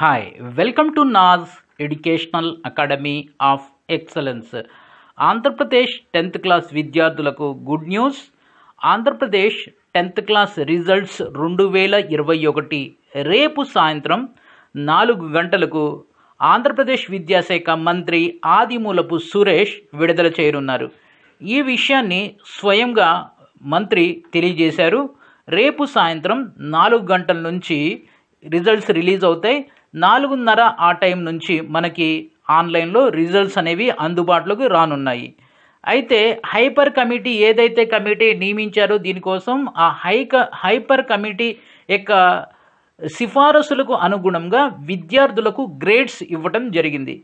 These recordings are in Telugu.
hi welcome to Naz educational academy of excellence Andhra Pradesh tenth class విద్యార్థులకు good news Andhra Pradesh tenth class results రెండు వేల ఇరవై ఒకటి రేపు సాయంత్రం నాలుగు గంటలకు ఆంధ్రప్రదేశ్ విద్యాశాఖ మంత్రి ఆదిమూలపు సురేష్ విడుదల చేయనున్నారు ఈ విషయాన్ని స్వయంగా మంత్రి తెలియజేశారు రేపు సాయంత్రం నాలుగు గంటల నుంచి రిజల్ట్స్ రిలీజ్ అవుతాయి నాలుగున్నర ఆ టైం నుంచి మనకి ఆన్లైన్లో రిజల్ట్స్ అనేవి అందుబాటులోకి రానున్నాయి అయితే హైపర్ కమిటీ ఏదైతే కమిటీ నియమించారో దీనికోసం ఆ హైక హైపర్ కమిటీ యొక్క సిఫారసులకు అనుగుణంగా విద్యార్థులకు గ్రేడ్స్ ఇవ్వటం జరిగింది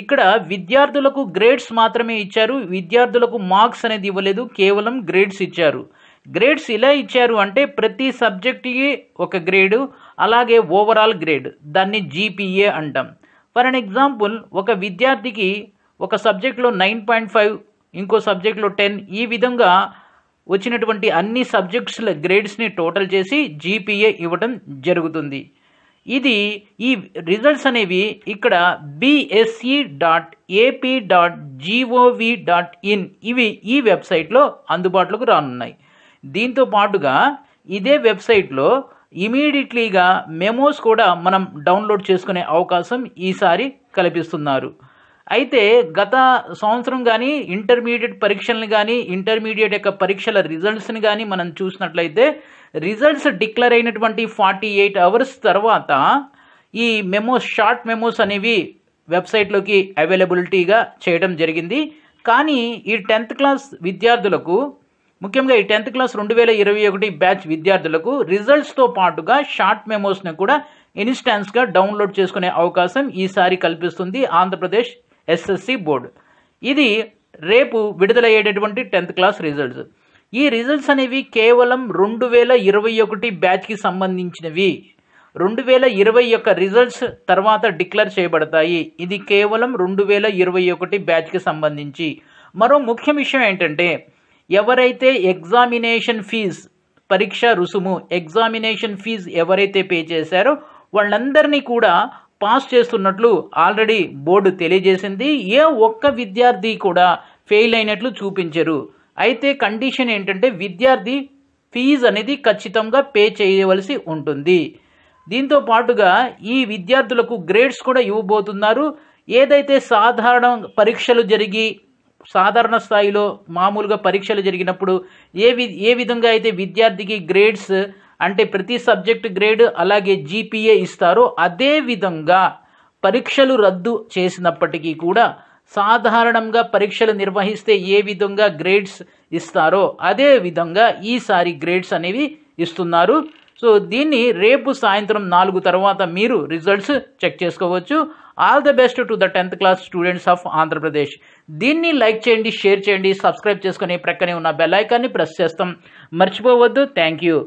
ఇక్కడ విద్యార్థులకు గ్రేడ్స్ మాత్రమే ఇచ్చారు విద్యార్థులకు మార్క్స్ అనేది ఇవ్వలేదు కేవలం గ్రేడ్స్ ఇచ్చారు గ్రేడ్స్ ఇలా ఇచ్చారు అంటే ప్రతి సబ్జెక్ట్కి ఒక గ్రేడు అలాగే ఓవరాల్ గ్రేడ్ దాన్ని జీపీఏ అంటాం ఫర్ అన్ ఎగ్జాంపుల్ ఒక విద్యార్థికి ఒక సబ్జెక్ట్లో నైన్ పాయింట్ ఫైవ్ ఇంకో సబ్జెక్ట్లో టెన్ ఈ విధంగా వచ్చినటువంటి అన్ని సబ్జెక్ట్స్ల గ్రేడ్స్ని టోటల్ చేసి జీపీఏ ఇవ్వడం జరుగుతుంది ఇది ఈ రిజల్ట్స్ అనేవి ఇక్కడ BSE dot AP dot GOV dot in ఇవి ఈ వెబ్సైట్లో అందుబాటులోకి రానున్నాయి దీంతో పాటుగా ఇదే వెబ్సైట్లో ఇమీడియట్లీగా మెమోస్ కూడా మనం డౌన్లోడ్ చేసుకునే అవకాశం ఈసారి కల్పిస్తున్నారు అయితే గత సంవత్సరం కానీ ఇంటర్మీడియట్ పరీక్షలను కానీ ఇంటర్మీడియట్ యొక్క పరీక్షల రిజల్ట్స్ని కానీ మనం చూసినట్లయితే రిజల్ట్స్ డిక్లేర్ అయినటువంటి ఫార్టీ ఎయిట్ అవర్స్ తర్వాత ఈ మెమోస్ షార్ట్ మెమోస్ అనేవి వెబ్సైట్లోకి అవైలబిలిటీగా చేయడం జరిగింది కానీ ఈ టెన్త్ క్లాస్ విద్యార్థులకు ముఖ్యంగా ఈ టెన్త్ క్లాస్ రెండు వేల ఇరవై ఒకటి బ్యాచ్ విద్యార్థులకు రిజల్ట్స్తో పాటుగా షార్ట్ మెమోస్ని కూడా ఇన్స్టాన్స్గా డౌన్లోడ్ చేసుకునే అవకాశం ఈసారి కల్పిస్తుంది ఆంధ్రప్రదేశ్ ఎస్ఎస్సి బోర్డు ఇది రేపు విడుదలయ్యేటటువంటి టెన్త్ క్లాస్ రిజల్ట్స్ ఈ రిజల్ట్స్ అనేవి కేవలం రెండు వేల ఇరవై ఒకటి బ్యాచ్కి సంబంధించినవి రెండు వేల ఇరవై యొక్క రిజల్ట్స్ తర్వాత డిక్లేర్ చేయబడతాయి ఇది కేవలం రెండు వేల ఇరవై ఒకటి బ్యాచ్కి సంబంధించి మరో ముఖ్య విషయం ఏంటంటే ఎవరైతే ఎగ్జామినేషన్ ఫీజ్ పరీక్ష రుసుము ఎగ్జామినేషన్ ఫీజ్ ఎవరైతే పే చేశారో వాళ్ళందరినీ కూడా పాస్ చేస్తున్నట్లు ఆల్రెడీ బోర్డు తెలియజేసింది ఏ ఒక్క విద్యార్థి కూడా ఫెయిల్ అయినట్లు చూపించరు అయితే కండిషన్ ఏంటంటే విద్యార్థి ఫీజు అనేది ఖచ్చితంగా పే చేయవలసి ఉంటుంది దీంతో పాటుగా ఈ విద్యార్థులకు గ్రేడ్స్ కూడా ఇవ్వబోతున్నారు ఏదైతే సాధారణ పరీక్షలు జరిగి సాధారణ స్థాయిలో మామూలుగా పరీక్షలు జరిగినప్పుడు ఏ వి ఏ విధంగా అయితే విద్యార్థికి గ్రేడ్స్ అంటే ప్రతి సబ్జెక్ట్ గ్రేడ్ అలాగే జీపీఏ ఇస్తారో అదే విధంగా పరీక్షలు రద్దు చేసినప్పటికీ కూడా సాధారణంగా పరీక్షలు నిర్వహిస్తే ఏ విధంగా గ్రేడ్స్ ఇస్తారో అదే విధంగా ఈసారి గ్రేడ్స్ అనేవి ఇస్తున్నారు సో దీన్ని రేపు సాయంత్రం నాలుగు తర్వాత మీరు రిజల్ట్స్ చెక్ చేసుకోవచ్చు all the best to the tenth class students of Andhra Pradesh దీన్ని లైక్ చేయండి షేర్ చేయండి సబ్స్క్రైబ్ చేసుకుని ప్రక్కనే ఉన్న బెల్ ఐకాన్ని ప్రెస్ చేస్తాం మర్చిపోవద్దు థ్యాంక్ యూ